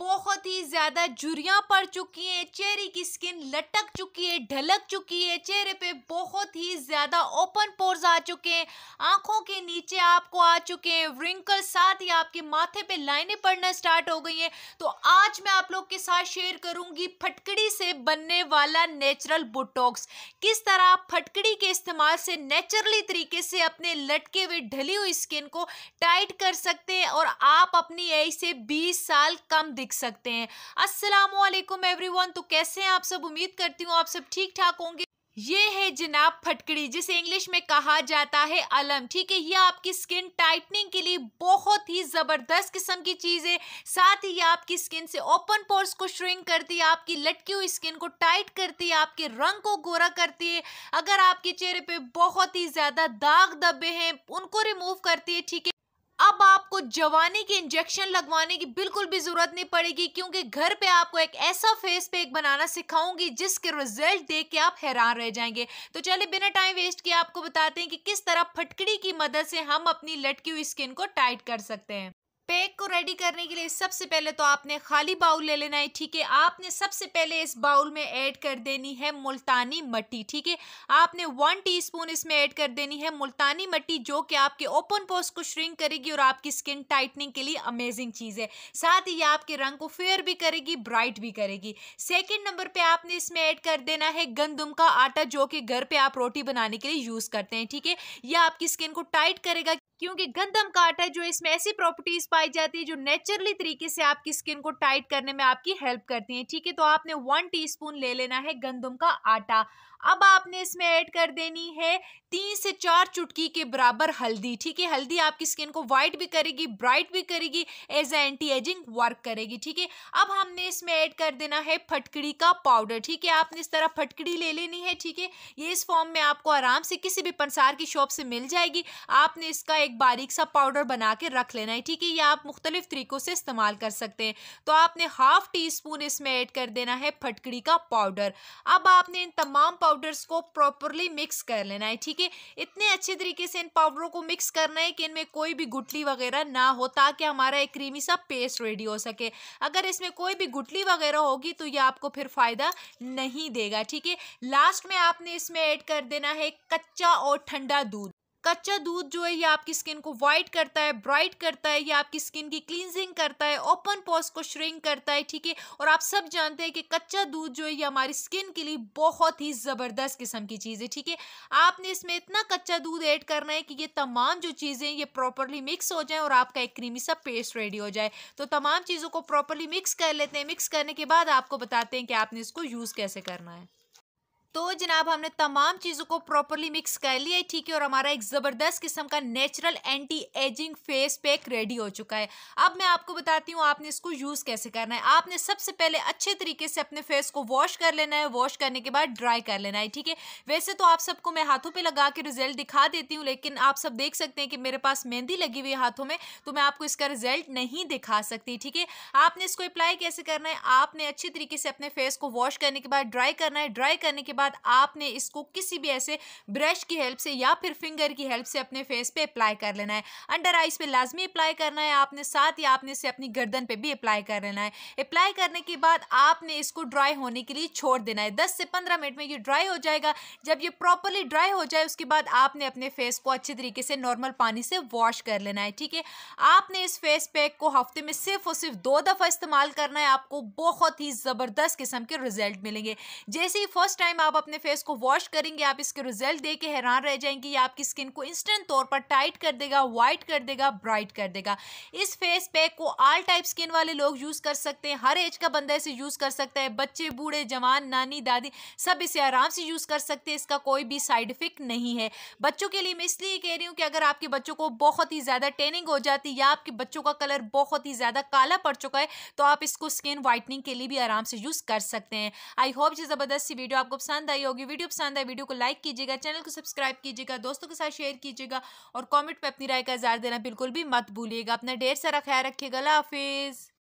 बहुत ही ज़्यादा झुरियाँ पड़ चुकी हैं चेहरे की स्किन लटक चुकी है ढलक चुकी है चेहरे पे बहुत ही ज़्यादा ओपन पोर्स चुके हैं आंखों के नीचे आपको आ चुके हैं रिंकल साथ ही आपके माथे पे लाइनें पड़ना स्टार्ट हो गई हैं तो आज मैं आप लोग के साथ शेयर करूंगी फटकड़ी से बनने वाला नेचुरल बोटॉक्स किस तरह आप फटकड़ी के इस्तेमाल से नेचुरली तरीके से अपने लटके हुए ढली हुई स्किन को टाइट कर सकते हैं और आप अपनी एज से बीस साल कम दिख सकते हैं अस्सलाम एवरी वन तो कैसे हैं आप सब उम्मीद करती हूँ आप सब ठीक ठाक होंगे ये है जनाब फटकड़ी जिसे इंग्लिश में कहा जाता है अलम ठीक है ये आपकी स्किन टाइटनिंग के लिए बहुत ही ज़बरदस्त किस्म की चीज़ है साथ ही आपकी स्किन से ओपन पोर्स को श्रिंक करती है आपकी लटकी हुई स्किन को टाइट करती है आपके रंग को गोरा करती है अगर आपके चेहरे पे बहुत ही ज़्यादा दाग धब्बे हैं उनको रिमूव करती है ठीक है अब आपको जवानी के इंजेक्शन लगवाने की बिल्कुल भी जरूरत नहीं पड़ेगी क्योंकि घर पे आपको एक ऐसा फेस पैक बनाना सिखाऊंगी जिसके रिजल्ट देख के आप हैरान रह जाएंगे तो चलिए बिना टाइम वेस्ट किए आपको बताते हैं कि किस तरह फटकड़ी की मदद से हम अपनी लटकी हुई स्किन को टाइट कर सकते हैं पैक को रेडी करने के लिए सबसे पहले तो आपने खाली बाउल ले लेना है ठीक है आपने सबसे पहले इस बाउल में ऐड कर देनी है मुल्तानी मट्टी ठीक है आपने वन टीस्पून इसमें ऐड कर देनी है मुल्तानी मट्टी जो कि आपके ओपन पोस्ट को श्रिंक करेगी और आपकी स्किन टाइटनिंग के लिए अमेजिंग चीज़ है साथ ही आपके रंग को फेयर भी करेगी ब्राइट भी करेगी सेकेंड नंबर पर आपने इसमें ऐड कर देना है गंदुम का आटा जो कि घर पर आप रोटी बनाने के लिए यूज़ करते हैं ठीक है यह आपकी स्किन को टाइट करेगा क्योंकि गंदम का आटा जो इसमें ऐसी प्रॉपर्टीज पाई जाती है जो नेचुरली तरीके से आपकी स्किन को टाइट करने में आपकी हेल्प करती हैं ठीक है तो आपने वन टीस्पून ले लेना है गंदम का आटा अब आपने इसमें ऐड कर देनी है तीन से चार चुटकी के बराबर हल्दी ठीक है हल्दी आपकी स्किन को वाइट भी करेगी ब्राइट भी करेगी as a anti ageing work करेगी ठीक है अब हमने इसमें ऐड कर देना है फटकड़ी का पाउडर ठीक है आपने इस तरह फटकड़ी ले लेनी है ठीक है ये इस फॉर्म में आपको आराम से किसी भी पंसार की शॉप से मिल जाएगी आपने इसका एक बारीक सा पाउडर बना के रख लेना है ठीक है ये आप मुख्तलिफ तरीक़ों से इस्तेमाल कर सकते हैं तो आपने हाफ़ टी स्पून इसमें ऐड कर देना है फटकड़ी का पाउडर अब आपने इन तमाम पाउडर्स को प्रॉपरली मिक्स कर लेना है ठीक है इतने अच्छे तरीके से इन पाउडरों को मिक्स करना है कि इनमें कोई भी गुटली वगैरह ना हो ताकि हमारा एक क्रीमी सा पेस्ट रेडी हो सके अगर इसमें कोई भी गुटली वगैरह होगी तो ये आपको फिर फ़ायदा नहीं देगा ठीक है लास्ट में आपने इसमें ऐड कर देना है कच्चा और ठंडा दूध कच्चा दूध जो है ये आपकी स्किन को वाइट करता है ब्राइट करता है ये आपकी स्किन की क्लींजिंग करता है ओपन पॉस को श्रिंक करता है ठीक है और आप सब जानते हैं कि कच्चा दूध जो है ये हमारी स्किन के लिए बहुत ही ज़बरदस्त किस्म की चीज़ है ठीक है आपने इसमें इतना कच्चा दूध ऐड करना है कि ये तमाम जो चीज़ें ये प्रॉपरली मिक्स हो जाएँ और आपका एक क्रीमी सा पेस्ट रेडी हो जाए तो तमाम चीज़ों को प्रॉपरली मिक्स कर लेते हैं मिक्स करने के बाद आपको बताते हैं कि आपने इसको यूज़ कैसे करना है तो जनाब हमने तमाम चीज़ों को प्रॉपरली मिक्स कर लिया है ठीक है और हमारा एक ज़बरदस्त किस्म का natural anti ageing face pack ready हो चुका है अब मैं आपको बताती हूँ आपने इसको यूज़ कैसे करना है आपने सबसे पहले अच्छे तरीके से अपने फेस को वॉश कर लेना है वॉश करने के बाद ड्राई कर लेना है ठीक है वैसे तो आप सबको मैं हाथों पर लगा के रिजल्ट दिखा देती हूँ लेकिन आप सब देख सकते हैं कि मेरे पास मेहंदी लगी हुई है हाथों में तो मैं आपको इसका रिजल्ट नहीं दिखा सकती ठीक है आपने इसको अप्लाई कैसे करना है आपने अच्छे तरीके से अपने फेस को वॉश करने के बाद ड्राई करना है ड्राई करने के बाद बाद आपने इसको किसी भी ऐसे ब्रश की हेल्प से या फिर फिंगर की हेल्प से अपने फेस पे अप्लाई कर लेना है अंडर आइज पे लाजमी अप्लाई करना है आपने साथ ही आपने इसे अपनी गर्दन पे भी अप्लाई कर लेना है अप्लाई करने के बाद आपने इसको ड्राई होने के लिए छोड़ देना है दस से पंद्रह मिनट में ये ड्राई हो जाएगा जब ये प्रॉपरली ड्राई हो जाए उसके बाद आपने अपने फेस को अच्छे तरीके से नॉर्मल पानी से वॉश कर लेना है ठीक है आपने इस फेस पैक को हफ्ते में सिर्फ और सिर्फ दो दफ़ा इस्तेमाल करना है आपको बहुत ही ज़बरदस्त किस्म के रिजल्ट मिलेंगे जैसे ही फर्स्ट टाइम आप अपने फेस को वॉश करेंगे आप इसके रिजल्ट देख के हैरान रह जाएंगे ये आपकी स्किन को इंस्टेंट तौर पर टाइट कर देगा वाइट कर देगा ब्राइट कर देगा इस फेस पैक को ऑल टाइप स्किन वाले लोग यूज़ कर सकते हैं हर एज का बंदा इसे यूज़ कर सकता है बच्चे बूढ़े जवान नानी दादी सब इसे आराम से यूज़ कर सकते हैं इसका कोई भी साइड इफेक्ट नहीं है बच्चों के लिए मैं इसलिए कह रही हूँ कि अगर आपके बच्चों को बहुत ही ज़्यादा टेनिंग हो जाती है या आपके बच्चों का कलर बहुत ही ज़्यादा काला पड़ चुका है तो आप इसको स्किन वाइटनिंग के लिए भी आराम से यूज़ कर सकते हैं आई होप ये ज़बरदस्त सी वीडियो आपको पसंद पसंद आई होगी वीडियो पसंद आई वीडियो को लाइक कीजिएगा चैनल को सब्सक्राइब कीजिएगा दोस्तों के साथ शेयर कीजिएगा और कॉमेंट पर अपनी राय का इजहार देना बिल्कुल भी मत भूलिएगा अपना ढेर सारा ख्याल रखिएगा हाफिज़